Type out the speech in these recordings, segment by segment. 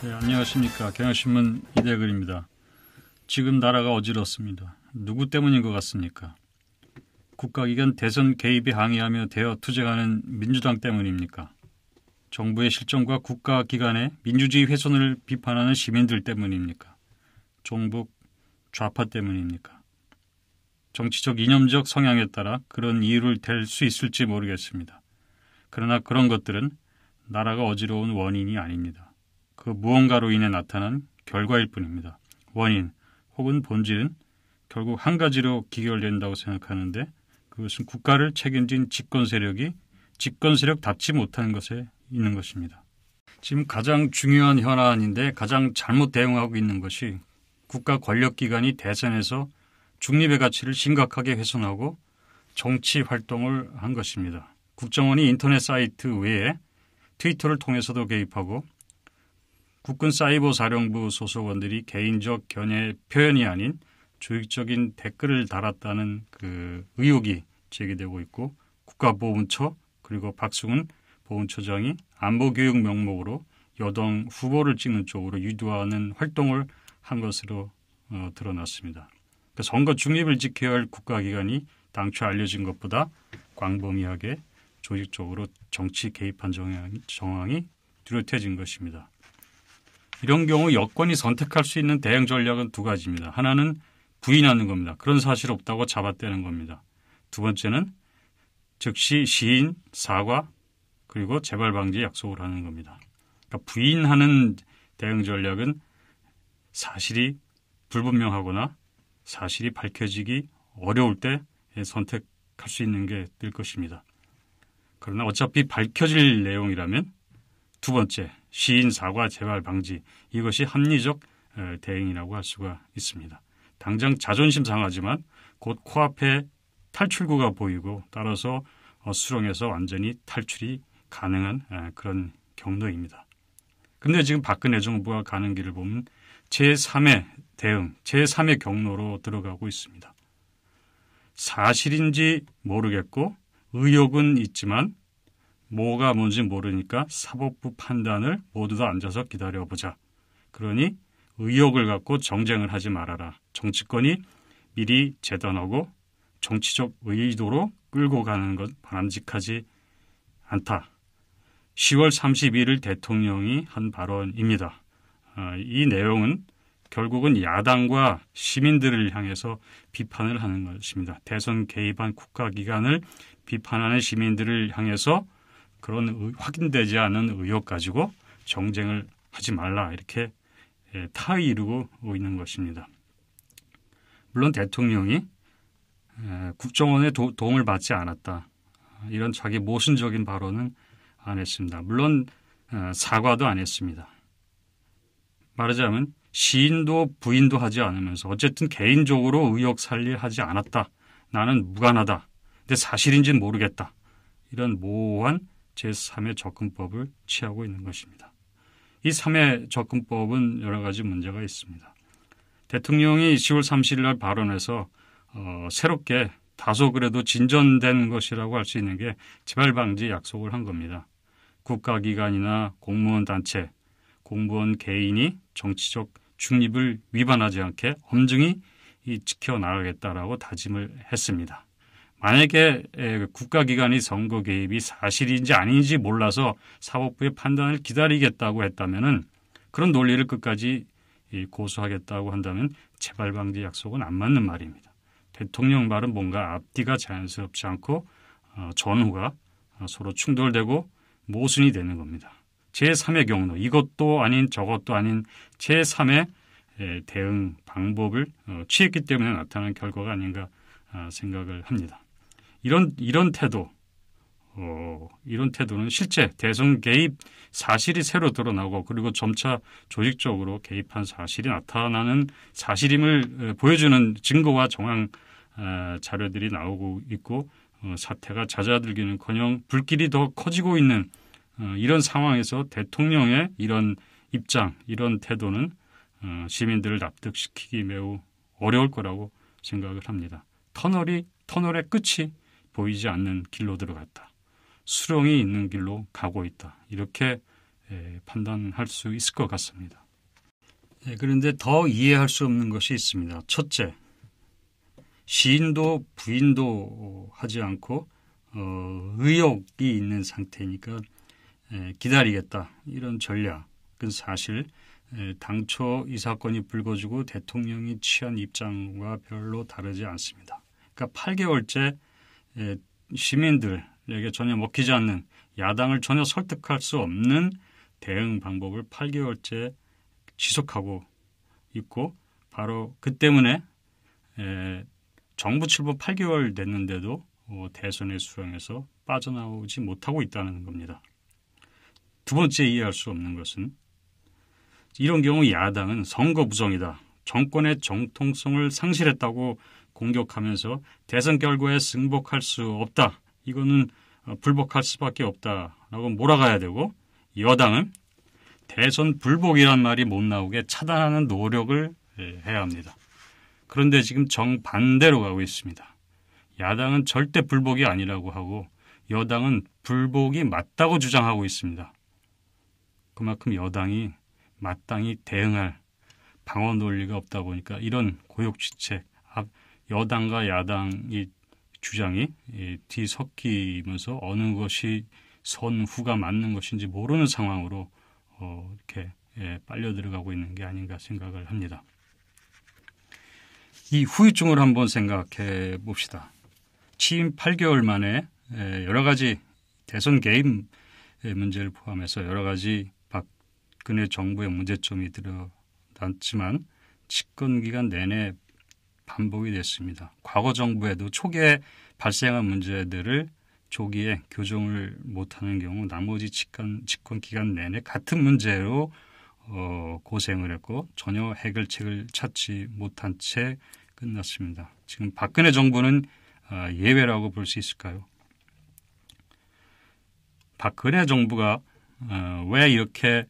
네, 안녕하십니까. 경향신문 이대글입니다. 지금 나라가 어지럽습니다. 누구 때문인 것 같습니까? 국가기관 대선 개입에 항의하며 대여 투쟁하는 민주당 때문입니까? 정부의 실정과 국가기관의 민주주의 훼손을 비판하는 시민들 때문입니까? 종북 좌파 때문입니까? 정치적 이념적 성향에 따라 그런 이유를 댈 수 있을지 모르겠습니다. 그러나 그런 것들은 나라가 어지러운 원인이 아닙니다. 그 무언가로 인해 나타난 결과일 뿐입니다. 원인 혹은 본질은 결국 한 가지로 기결된다고 생각하는데 그것은 국가를 책임진 집권 세력이 집권 세력 답지 못하는 것에 있는 것입니다. 지금 가장 중요한 현안인데 가장 잘못 대응하고 있는 것이 국가 권력기관이 대선에서 중립의 가치를 심각하게 훼손하고 정치 활동을 한 것입니다. 국정원이 인터넷 사이트 외에 트위터를 통해서도 개입하고 국군 사이버 사령부 소속원들이 개인적 견해 표현이 아닌 조직적인 댓글을 달았다는 그 의혹이 제기되고 있고 국가보훈처 그리고 박승훈 보훈처장이 안보교육 명목으로 여당 후보를 찍는 쪽으로 유도하는 활동을 한 것으로 어, 드러났습니다. 그 선거 중립을 지켜야 할 국가기관이 당초 알려진 것보다 광범위하게 조직적으로 정치 개입한 정황이 뚜렷해진 것입니다. 이런 경우 여권이 선택할 수 있는 대응 전략은 두 가지입니다. 하나는 부인하는 겁니다. 그런 사실 없다고 잡아떼는 겁니다. 두 번째는 즉시 시인, 사과, 그리고 재발 방지 약속을 하는 겁니다. 그러니까 부인하는 대응 전략은 사실이 불분명하거나 사실이 밝혀지기 어려울 때 선택할 수 있는 게 될 것입니다. 그러나 어차피 밝혀질 내용이라면 두 번째, 시인 사과 재발 방지 이것이 합리적 어, 대응이라고 할 수가 있습니다. 당장 자존심 상하지만 곧 코앞에 탈출구가 보이고 따라서 어, 수렁에서 완전히 탈출이 가능한 어, 그런 경로입니다. 근데 지금 박근혜 정부가 가는 길을 보면 제3의 대응, 제3의 경로로 들어가고 있습니다. 사실인지 모르겠고 의혹은 있지만 뭐가 뭔지 모르니까 사법부 판단을 모두 다 앉아서 기다려보자. 그러니 의욕을 갖고 정쟁을 하지 말아라. 정치권이 미리 재단하고 정치적 의도로 끌고 가는 것 바람직하지 않다. 10월 31일 대통령이 한 발언입니다. 아, 이 내용은 결국은 야당과 시민들을 향해서 비판을 하는 것입니다. 대선 개입한 국가기관을 비판하는 시민들을 향해서 그런 의, 확인되지 않은 의혹 가지고 정쟁을 하지 말라 이렇게 예, 타이르고 있는 것입니다. 물론 대통령이 예, 국정원의 도, 움을 받지 않았다 이런 자기 모순적인 발언은 안 했습니다. 물론 어, 사과도 안 했습니다. 말하자면 시인도 부인도 하지 않으면서 어쨌든 개인적으로 의혹 살리하지 않았다. 나는 무관하다. 근데 사실인지는 모르겠다. 이런 모호한 제3의 접근법을 취하고 있는 것입니다. 이 3의 접근법은 여러 가지 문제가 있습니다. 대통령이 10월 30일 날발언해서 어, 새롭게 다소 그래도 진전된 것이라고 할 수 있는 게 재발방지 약속을 한 겁니다. 국가기관이나 공무원 단체, 공무원 개인이 정치적 중립을 위반하지 않게 엄중히 지켜나가겠다라고 다짐을 했습니다. 만약에 예, 국가기관이 선거 개입이 사실인지 아닌지 몰라서 사법부의 판단을 기다리겠다고 했다면은 그런 논리를 끝까지 고수하겠다고 한다면 재발 방지 약속은 안 맞는 말입니다. 대통령 말은 뭔가 앞뒤가 자연스럽지 않고 어, 전후가 어, 서로 충돌되고 모순이 되는 겁니다. 제3의 경로 이것도 아닌 저것도 아닌 제3의 예, 대응 방법을 어, 취했기 때문에 나타난 결과가 아닌가 아, 생각을 합니다. 이런 이런 태도, 어, 이런 태도는 실제 대선 개입 사실이 새로 드러나고 그리고 점차 조직적으로 개입한 사실이 나타나는 사실임을 어, 보여주는 증거와 정황 어, 자료들이 나오고 있고 어, 사태가 잦아들기는커녕 불길이 더 커지고 있는 어, 이런 상황에서 대통령의 이런 입장, 이런 태도는 어, 시민들을 납득시키기 매우 어려울 거라고 생각을 합니다. 터널이 터널의 끝이 보이지 않는 길로 들어갔다. 수렁이 있는 길로 가고 있다. 이렇게 판단할 수 있을 것 같습니다. 네, 그런데 더 이해할 수 없는 것이 있습니다. 첫째, 시인도 부인도 하지 않고 어, 의욕이 있는 상태니까 기다리겠다 이런 전략은 사실 당초 이 사건이 불거지고 대통령이 취한 입장과 별로 다르지 않습니다. 그러니까 8개월째 예, 시민들에게 전혀 먹히지 않는 야당을 전혀 설득할 수 없는 대응 방법을 8개월째 지속하고 있고 바로 그 때문에 예, 정부 출범 8개월 됐는데도 어, 대선의 수렁에서 빠져나오지 못하고 있다는 겁니다. 두 번째 이해할 수 없는 것은 이런 경우 야당은 선거 부정이다. 정권의 정통성을 상실했다고 공격하면서 대선 결과에 승복할 수 없다. 이거는 어, 불복할 수밖에 없다라고 몰아가야 되고 여당은 대선 불복이란 말이 못 나오게 차단하는 노력을 예, 해야 합니다. 그런데 지금 정반대로 가고 있습니다. 야당은 절대 불복이 아니라고 하고 여당은 불복이 맞다고 주장하고 있습니다. 그만큼 여당이 마땅히 대응할 방어 논리가 없다 보니까 이런 고육지책 아, 여당과 야당의 주장이 뒤섞이면서 어느 것이 선후가 맞는 것인지 모르는 상황으로 어, 이렇게 예, 빨려 들어가고 있는 게 아닌가 생각을 합니다. 이 후유증을 한번 생각해 봅시다. 취임 8개월 만에 예, 여러 가지 대선 게임 예, 문제를 포함해서 여러 가지 박근혜 정부의 문제점이 드러났지만 집권 기간 내내 반복이 됐습니다. 과거 정부에도 초기에 발생한 문제들을 조기에 교정을 못하는 경우 나머지 집권, 집권 기간 내내 같은 문제로 어, 고생을 했고 전혀 해결책을 찾지 못한 채 끝났습니다. 지금 박근혜 정부는 어, 예외라고 볼 수 있을까요? 박근혜 정부가 어, 왜 이렇게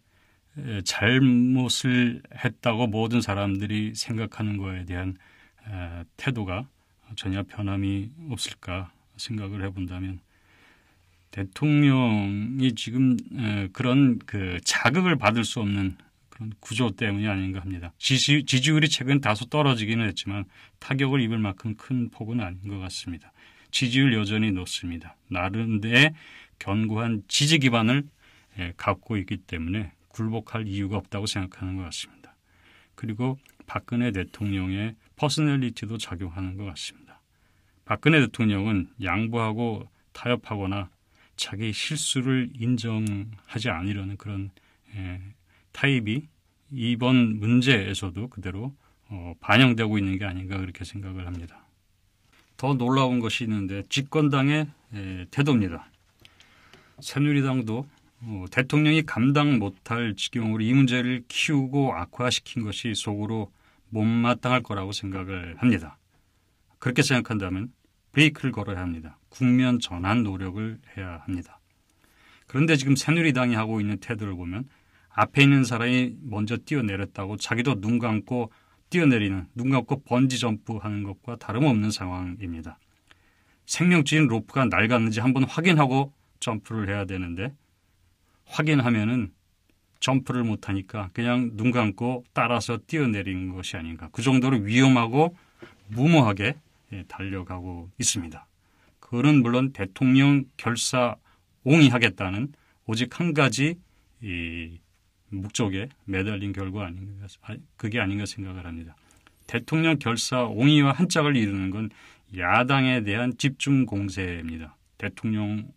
잘못을 했다고 모든 사람들이 생각하는 거에 대한 태도가 전혀 변함이 없을까 생각을 해본다면 대통령이 지금 그런 그 자극을 받을 수 없는 그런 구조 때문이 아닌가 합니다. 지지, 지지율이 최근 다소 떨어지기는 했지만 타격을 입을 만큼 큰 폭은 아닌 것 같습니다. 지지율 여전히 높습니다. 나름대의 견고한 지지 기반을 갖고 있기 때문에 굴복할 이유가 없다고 생각하는 것 같습니다. 그리고 박근혜 대통령의 퍼스널리티도 작용하는 것 같습니다. 박근혜 대통령은 양보하고 타협하거나 자기 실수를 인정하지 않으려는 그런 에, 예, 타입이 이번 문제에서도 그대로 어, 반영되고 있는 게 아닌가 그렇게 생각을 합니다. 더 놀라운 것이 있는데 집권당의 에, 예, 태도입니다. 새누리당도 어, 대통령이 감당 못할 지경으로 이 문제를 키우고 악화시킨 것이 속으로 못마땅할 거라고 생각을 합니다. 그렇게 생각한다면 브레이크를 걸어야 합니다. 국면 전환 노력을 해야 합니다. 그런데 지금 새누리당이 하고 있는 태도를 보면 앞에 있는 사람이 먼저 뛰어내렸다고 자기도 눈 감고 뛰어내리는 눈 감고 번지 점프하는 것과 다름없는 상황입니다. 생명적인 로프가 낡았는지 한번 확인하고 점프를 해야 되는데 확인하면은 점프를 못하니까 그냥 눈 감고 따라서 뛰어내린 것이 아닌가. 그 정도로 위험하고 무모하게 예, 달려가고 있습니다. 그는 물론 대통령 결사 옹이하겠다는 오직 한 가지 이 목적에 매달린 결과 아닌가, 그게 아닌가 생각을 합니다. 대통령 결사 옹의와 한짝을 이루는 건 야당에 대한 집중 공세입니다. 대통령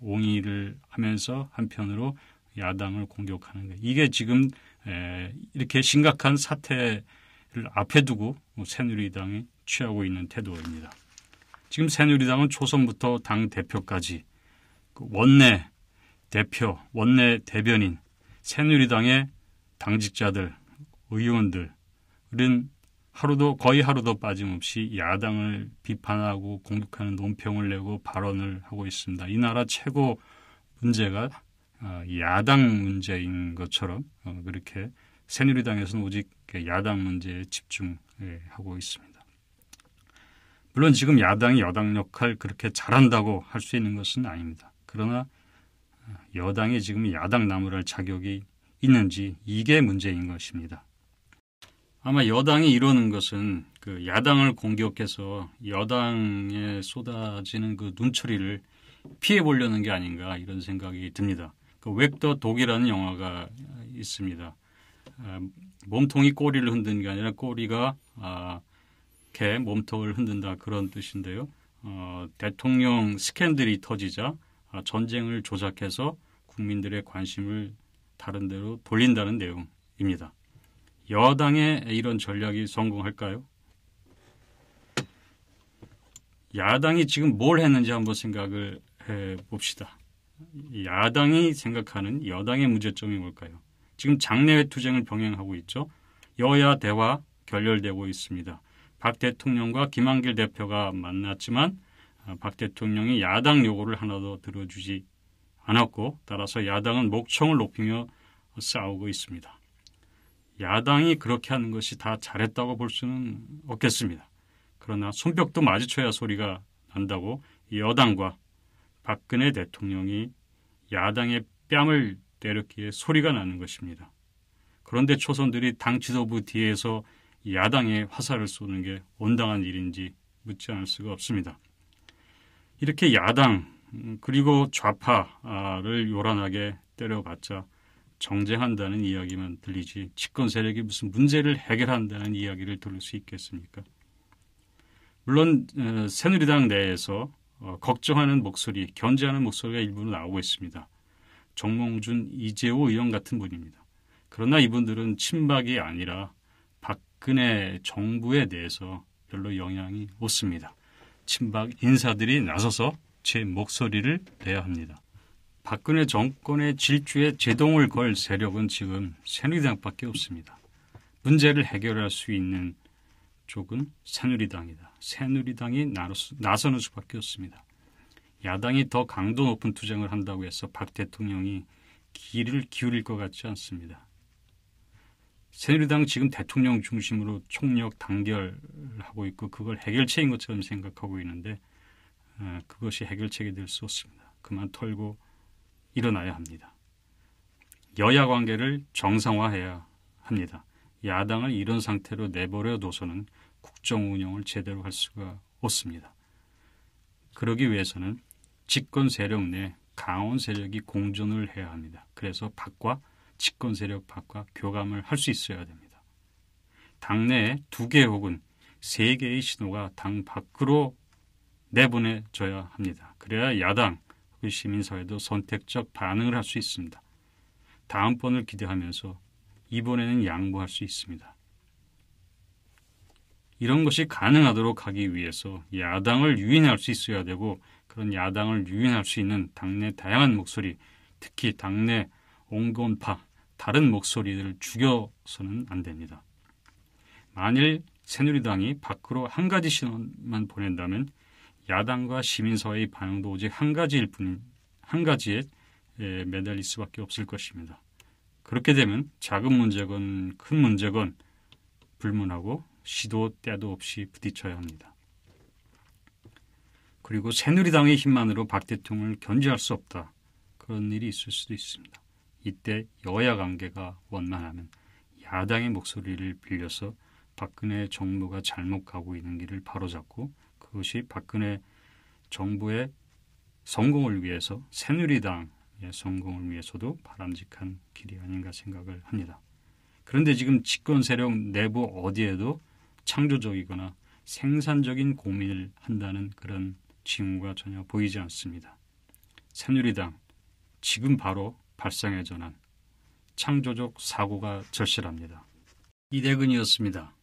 옹의를 하면서 한편으로 야당을 공격하는 거 이게 지금 에, 이렇게 심각한 사태를 앞에 두고 새누리당이 취하고 있는 태도입니다. 지금 새누리당은 초선부터 당 대표까지 그 원내 대표, 원내 대변인, 새누리당의 당직자들, 의원들, 우린 하루도 거의 하루도 빠짐없이 야당을 비판하고 공격하는 논평을 내고 발언을 하고 있습니다. 이 나라 최고 문제가 어, 야당 문제인 것처럼 어, 그렇게 새누리당에서는 오직 야당 문제에 집중하고 있습니다. 물론 지금 야당이 여당 역할 그렇게 잘한다고 할 수 있는 것은 아닙니다. 그러나 어, 여당이 지금 야당 나무랄 자격이 있는지 이게 문제인 것입니다. 아마 여당이 이러는 것은 그 야당을 공격해서 여당에 쏟아지는 그 눈초리를 피해 보려는 게 아닌가 이런 생각이 듭니다. 그웹더 독이라는 영화가 있습니다. 아, 몸통이 꼬리를 흔든 게 아니라 꼬리가 아, 개 몸통을 흔든다 그런 뜻인데요. 어, 대통령 스캔들이 터지자 아, 전쟁을 조작해서 국민들의 관심을 다른 데로 돌린다는 내용입니다. 여당의 이런 전략이 성공할까요? 야당이 지금 뭘 했는지 한번 생각을 해 봅시다. 야당이 생각하는 여당의 문제점이 뭘까요? 지금 장내외 투쟁을 병행하고 있죠. 여야 대화 결렬되고 있습니다. 박 대통령과 김한길 대표가 만났지만 아, 박 대통령이 야당 요구를 하나도 들어주지 않았고 따라서 야당은 목청을 높이며 싸우고 있습니다. 야당이 그렇게 하는 것이 다 잘했다고 볼 수는 없겠습니다. 그러나 손뼉도 마주쳐야 소리가 난다고 여당과 박근혜 대통령이 야당의 뺨을 때렸기에 소리가 나는 것입니다. 그런데 초선들이 당 지도부 뒤에서 야당에 화살을 쏘는 게 온당한 일인지 묻지 않을 수가 없습니다. 이렇게 야당 음, 그리고 좌파를 요란하게 때려봤자 정제한다는 이야기만 들리지 집권 세력이 무슨 문제를 해결한다는 이야기를 들을 수 있겠습니까? 물론 어, 새누리당 내에서 어, 걱정하는 목소리, 견제하는 목소리가 일부는 나오고 있습니다. 정몽준, 이재호 의원 같은 분입니다. 그러나 이분들은 친박이 아니라 박근혜 정부에 대해서 별로 영향이 없습니다. 친박 인사들이 나서서 제 목소리를 내야 합니다. 박근혜 정권의 질주에 제동을 걸 세력은 지금 새누리당밖에 없습니다. 문제를 해결할 수 있는 쪽은 새누리당이다. 새누리당이 나서는 수밖에 없습니다. 야당이 더 강도 높은 투쟁을 한다고 해서 박 대통령이 길을 기울일 것 같지 않습니다. 새누리당 지금 대통령 중심으로 총력 단결하고 있고 그걸 해결책인 것처럼 생각하고 있는데 어, 그것이 해결책이 될 수 없습니다. 그만 털고 일어나야 합니다. 여야 관계를 정상화해야 합니다. 야당을 이런 상태로 내버려 둬서는 국정 운영을 제대로 할 수가 없습니다. 그러기 위해서는 집권 세력 내 강원 세력이 공존을 해야 합니다. 그래서 밖과 집권 세력 밖과 교감을 할 수 있어야 됩니다. 당내에 두 개 혹은 세 개의 신호가 당 밖으로 내보내져야 합니다. 그래야 야당, 시민사회도 선택적 반응을 할 수 있습니다. 다음번을 기대하면서 이번에는 양보할 수 있습니다. 이런 것이 가능하도록 하기 위해서 야당을 유인할 수 있어야 되고 그런 야당을 유인할 수 있는 당내 다양한 목소리, 특히 당내 온건파 다른 목소리를 죽여서는 안 됩니다. 만일 새누리당이 밖으로 한 가지 신호만 보낸다면 야당과 시민사회의 반응도 오직 한 가지일 뿐 한 가지에 매달릴 수밖에 없을 것입니다. 그렇게 되면 작은 문제건 큰 문제건 불문하고 시도 때도 없이 부딪혀야 합니다. 그리고 새누리당의 힘만으로 박 대통령을 견제할 수 없다. 그런 일이 있을 수도 있습니다. 이때 여야 관계가 원만하면 야당의 목소리를 빌려서 박근혜 정부가 잘못 가고 있는 길을 바로잡고 그것이 박근혜 정부의 성공을 위해서 새누리당 예, 성공을 위해서도 바람직한 길이 아닌가 생각을 합니다. 그런데 지금 집권 세력 내부 어디에도 창조적이거나 생산적인 고민을 한다는 그런 징후가 전혀 보이지 않습니다. 새누리당 지금 바로 발상에 전환 창조적 사고가 절실합니다. 이대근이었습니다.